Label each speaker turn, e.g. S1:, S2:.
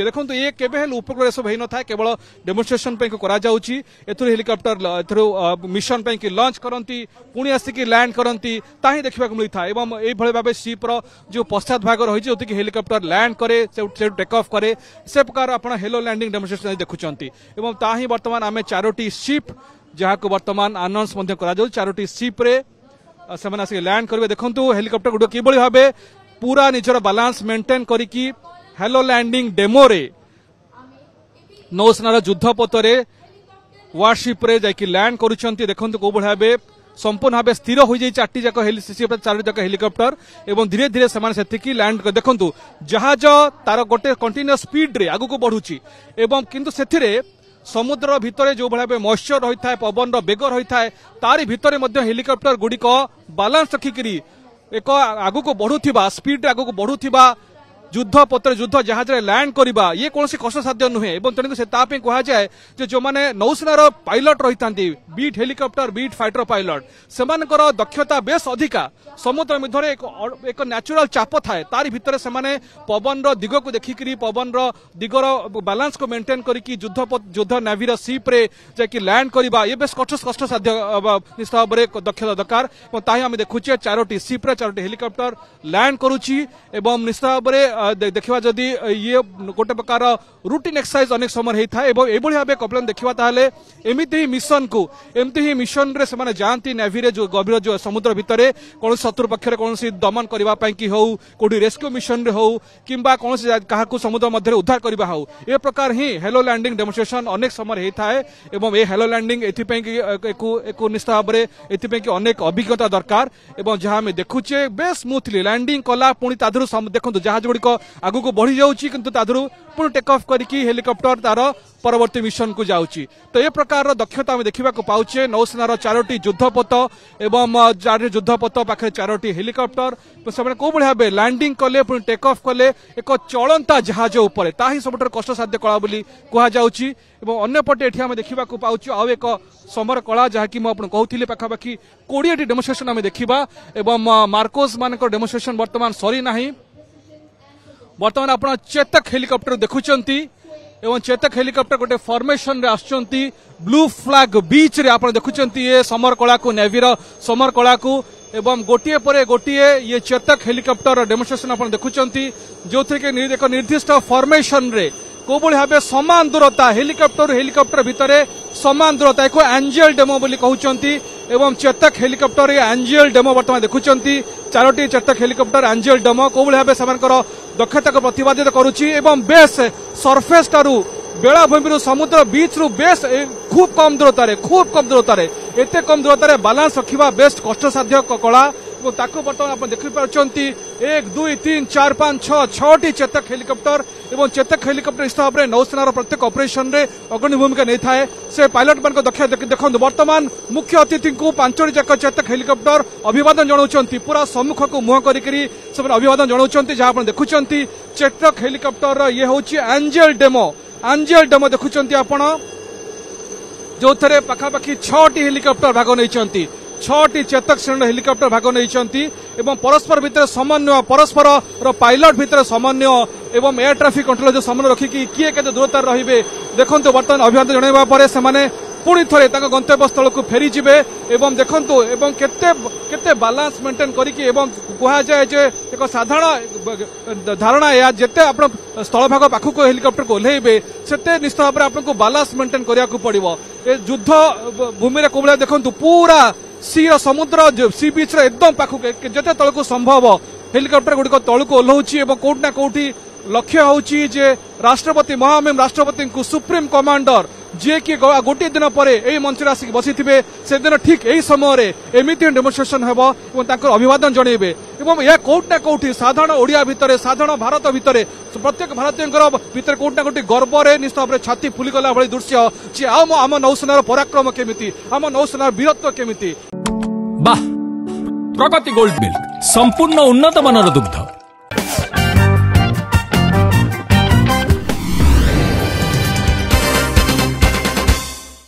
S1: ଦେଖନ୍ତୁ ଇଏ କେବେ ହେଲେ ଉପକୂଳ ଏସବୁ ହେଇନଥାଏ କେବଳ ଡେମୋନ୍ଷ୍ଟ୍ରେସନ ପାଇଁ କରାଯାଉଛି ଏଥିରୁ ହେଲିକପ୍ଟର ଏଥିରୁ ମିଶନ ପାଇଁ ଲଞ୍ଚ କରନ୍ତି ପୁଣି ଆସିକି ଲ୍ୟାଣ୍ଡ କରନ୍ତି ତାହା ହିଁ ଦେଖିବାକୁ ମିଳିଥାଏ ଏବଂ ଏଇଭଳି ଭାବେ ସିପ୍ର ଯେଉଁ ପଶ୍ଚାତ ଭାଗ ରହିଛି ଯେଉଁଥିକି ହେଲିକପ୍ଟର ଲ୍ୟାଣ୍ଡ କରେ ସେଠୁ ଟେକ୍ ଅଫ୍ କରେ ସେ ପ୍ରକାର ଆପଣ ହେଲୋ ଲ୍ୟାଣ୍ଡିଂ ଡେମୋନ୍ଷ୍ଟ୍ରେସନ ଦେଖୁଛନ୍ତି ଏବଂ ତାହା ହିଁ ବର୍ତ୍ତମାନ ଆମେ ଚାରୋଟି ସିପ୍ ଯାହାକୁ ବର୍ତ୍ତମାନ ଆନାଉନ୍ସ ମଧ୍ୟ କରାଯାଉଛି ଚାରୋଟି ସିପ୍ରେ ସେମାନେ ଆସିକି ଲ୍ୟାଣ୍ଡ କରିବେ ଦେଖନ୍ତୁ ହେଲିକପ୍ଟର ଗୁଡ଼ିକ କିଭଳି ଭାବେ ପୁରା ନିଜର ବାଲାନ୍ସ ମେଣ୍ଟେନ୍ କରିକି হ্যালো ল্যান্ডিং ডেমোরে নৌসেনার ଯୁଦ୍ଧ ପଥରେ ୱାରସିପ୍ରେ ଯାଇକି ଲ୍ୟାଣ୍ଡ କରୁଛନ୍ତି ଦେଖନ୍ତୁ କୋଉଭଳି ଭାବେ সম্পূর্ণ ভাবে স্থির হয়ে যাই চারটি যাক চারটি যাক হেলিকপ্টর এবং ধীরে ধীরে সে সেটিকি ল্যান্ড দেখুন জাহাজ তার গোটে কন্টিনিউ স্পিড্রে আগুক বড়ুচি এবং কিন্তু সেথিরে সমুদ্র ভিতরে যেভাবে ভাবে ময়শ্চর রয়ে পবনর বেগ রয়ে তারি ভিতরে মধ্যে হেলিকপ্টর গুড়ি বালান্স রাখি এক আগুক বড়ুবা স্পিড্রে আগুক বড়ুবা যুদ্ধ পত্র যুদ্ধ জাহাজে ল্যান্ড করা ইয়ে কোণী কষ্টসাধ্য নুহে এবং তেমনি সে তাপে কুহযায়ে যে যে নৌসেনার পাইলট রয়েছে বিট হেলিকপ্টর বিট ফাইটর পাইলট সে দক্ষতা বেশ অধিকা সমুদ্র মধ্যে এক ন্যাচুরাল চাপ থাকে তার ভিতরে সে পবনর দিগক দেখিকি পবনর দিগর ବାଲାନ୍ସ କୁ ମେଣ୍ଟେନ କରିକି ଯୁଦ୍ଧ ଯୁଦ୍ଧ ନାଭିର ସିପ୍ରେ ଯାଇକି ଲ୍ୟାଣ୍ଡ କରିବା ଇଏ ବେଶ କଷ୍ଟ କଷ୍ଟସାଧ୍ୟ ନିଶ୍ଚିତ ଭାବରେ ଦକ୍ଷତା ଦରକାର ଏବଂ ତାହା ଆମେ ଦେଖୁଛେ ଚାରୋଟି ସିପ୍ରେ ଚାରୋଟି ହେଲିକପ୍ଟର ଲ୍ୟାଣ୍ଡ କରୁଛି ଏବଂ ନିଶ୍ଚିତ ଭାବରେ देखा जदि ये गोटे प्रकार रुटिन एक्सरसाइज अनेक समय होता ए कप्लेन देखा तो एमती ही मिशन को एमती ही मिशन में जाती नाभी जो गभर जो समुद्र भितर कौन शत्रु पक्ष कौन दमन करने कि हो कौट रेस्क्यू मिशन रे हो कि कौन क्या समुद्र मध्य उद्धार करने हो प्रकार ही हेलो लैंडिंग डेमोस्ट्रेसन अनेक समय होता है ए हेलो लैंडिंग निश्चित भाव में अनेक अभिज्ञता दरकार जहां आम देखुचे बे स्मुथली लैंडिंग कला पुणी ताद देखो जहाज गुड़िक আগুক বড়ি যাচ্ছি কিন্তু তাদের পুঁ টেক অফ করি হেলিকপ্টর তার পরবর্তী মিশন কু যাচ্ছি তো এ প্রকার দক্ষতা আমি দেখা পাওছে নৌসেনার চারোটি যুদ্ধপথ এবং চারি যুদ্ধপথ পাখে চারোটি হেলিকপ্টর সে কোভাবে ভাবে ল্যান্ডিং কলে পুঁ টেক অফ কলে এক চলন্তা জাহাজ উপরে তা হি সবুঠার কষ্টসাধ্য কলা বলে কুহযাচ্ছি এবং অন্যপটে এটি আমি দেখা পাচ্ছু আউ এক সমর কলা যা কি আপনার কুলি পাখাপাখি কোড়িয়েটি ডেমোনস্ট্রেসন আমি দেখা এবং মার্কোস মানক ডেমোনস্ট্রেসন বর্তমান সরি না বর্তমান আপনার চেতক হেলিকপ্টর দেখুম এবং চেতক হেলিকপ্টর গোটে ফর্মেসনরে আসছেন ব্লু ফ্লাগ বিচ্রে আপনার দেখুম এ সমরকলাকু নেভির সমরকলাকু এবং গোটিয়ে পরে গোটিয়ে ইয়ে চেতক হেলিকপ্টর ডেমোনস্ট্রেসন আপনার দেখুম যে এক নির্দিষ্ট ফর্মেসনরে কোভাবে ভাবে সমান দূরতা হেলিকপ্টর হেলিকপ্টর ভিতরে সমান দূরতা এক আঞ্জেল ডেমো বলে কুমার এবং চেতক হেলিকপ্টর এই আঞ্জেল ডেমো বর্তমানে দেখুম ଚାରୋଟି ଚେତକ ହେଲିକପ୍ଟର ଆଞ୍ଜିଏଲ ଡମ କେଉଁଭଳି ଭାବେ ସେମାନଙ୍କର ଦକ୍ଷତାକୁ ପ୍ରତିପାଦିତ କରୁଛି ଏବଂ ବେଶ ସର୍ଫେସ୍ ଠାରୁ ବେଳାଭୂମିରୁ ସମୁଦ୍ର ବିଚ୍ରୁ ବେଶ ଖୁବ୍ କମ୍ ଦୂରତାରେ ଖୁବ୍ କମ୍ ଦୂରତାରେ ଏତେ କମ୍ ଦୂରତାରେ ବାଲାନ୍ସ ରଖିବା ବେଶ୍ କଷ୍ଟସାଧ୍ୟ କଳା बर्तमान देखिपार्थ एक दुई तीन चार पांच छ छटी चेतक हेलिकप्टर और चेतक हेलिकप्टर हिसाब से नौसेनार प्रत्येक अपरेसन अग्रणी भूमिका नहीं था से पायलट मान दक्ष देख बर्तमान मुख्य अतिथि को पांच जाक चेतक हेलिकप्टर अभिवादन जनावं पूरा सम्मुख को मुह करवादन जनावं जहां आप देखुं चेतक हेलिकप्टर ये हूँ आंजेल डेमो आंजेल डेमो देखुं आप जो थे पखापाखि छटी भाग नहीं ছটি চেতক শ্রেণীর হেলিকপ্টর ভাগ নেই এবং পরস্পর ভিতরে সমন্বয় পরস্পরর পাইলট ভিতরে সমন্বয় এবং এয়ার ট্রাফিক কন্ট্রোল যে সমন্বয় রখিকি কিয়ে কেতে দূরতার রহবে দেখুন বর্তমান অভিনন্দন জনাইবা পরে সে পুনি থরে তাঙ্ক গন্তব্যস্থলকু ফেরিযিবে এবং দেখন্তু এবং কেতে কেতে বালান্স মেন্টেন করিকি এবং কুহাযায়ে যে এক সাধারণ ধারণা এয়া যেতে আপনার স্থলভাগ পাখক হেলিকপ্টর ওহ্লাইবে সেতে নিশ্চিত ভাবে আপনার বালান্স মেন্টেন করা পড়ব এ যুদ্ধ ভূমিরে কোভাবে দেখুন পুরা ସିର ସମୁଦ୍ର ସି ବିଚ୍ର ଏକଦମ ପାଖକୁ ଯେତେ ତଳକୁ ସମ୍ଭବ ହେଲିକପ୍ଟର ଗୁଡ଼ିକ ତଳକୁ ଓହ୍ଲାଉଛି ଏବଂ କୋଉଠି ନା କୋଉଠି ଲକ୍ଷ୍ୟ ହେଉଛି ଯେ ରାଷ୍ଟ୍ରପତି ମହାମହିମ ରାଷ୍ଟ୍ରପତିଙ୍କୁ ସୁପ୍ରିମ୍ କମାଣ୍ଡର ଯିଏକି ଗୋଟିଏ ଦିନ ପରେ ଏହି ମଞ୍ଚରେ ଆସିକି ବସିଥିବେ ସେଦିନ ଠିକ୍ ଏହି ସମୟରେ ଏମିତି ଡେମୋନ୍ଷ୍ଟ୍ରେସନ୍ ହେବ ଏବଂ ତାଙ୍କର ଅଭିବାଦନ ଜଣାଇବେ এবং ଏହା କୋଉଠି ନା କୋଉଠି ସାଧାରଣ ଓଡ଼ିଆ ଭିତରେ ସାଧାରଣ ଭାରତ ଭିତରେ ପ୍ରତ୍ୟେକ ଭାରତୀୟଙ୍କର ଭିତରେ କୋଉଠି ନା କୋଉଠି ଗର୍ବରେ ନିଶ୍ଚିତ ଭାବରେ ଛାତି ଫୁଲିଗଲା ଭଳି ଦୃଶ୍ୟ ଯେ ଆମ ଆମ ନୌସେନାର ପରାକ୍ରମ କେମିତି ଆମ ନୌସେନାର ବୀରତ୍ୱ କେମିତି ବାହ ପ୍ରଗତି ଗୋଲ୍ଡ ମିଲ୍କ ସମ୍ପୂର୍ଣ୍ଣ ଉନ୍ନତମାନର ଦୁଗ୍ଧ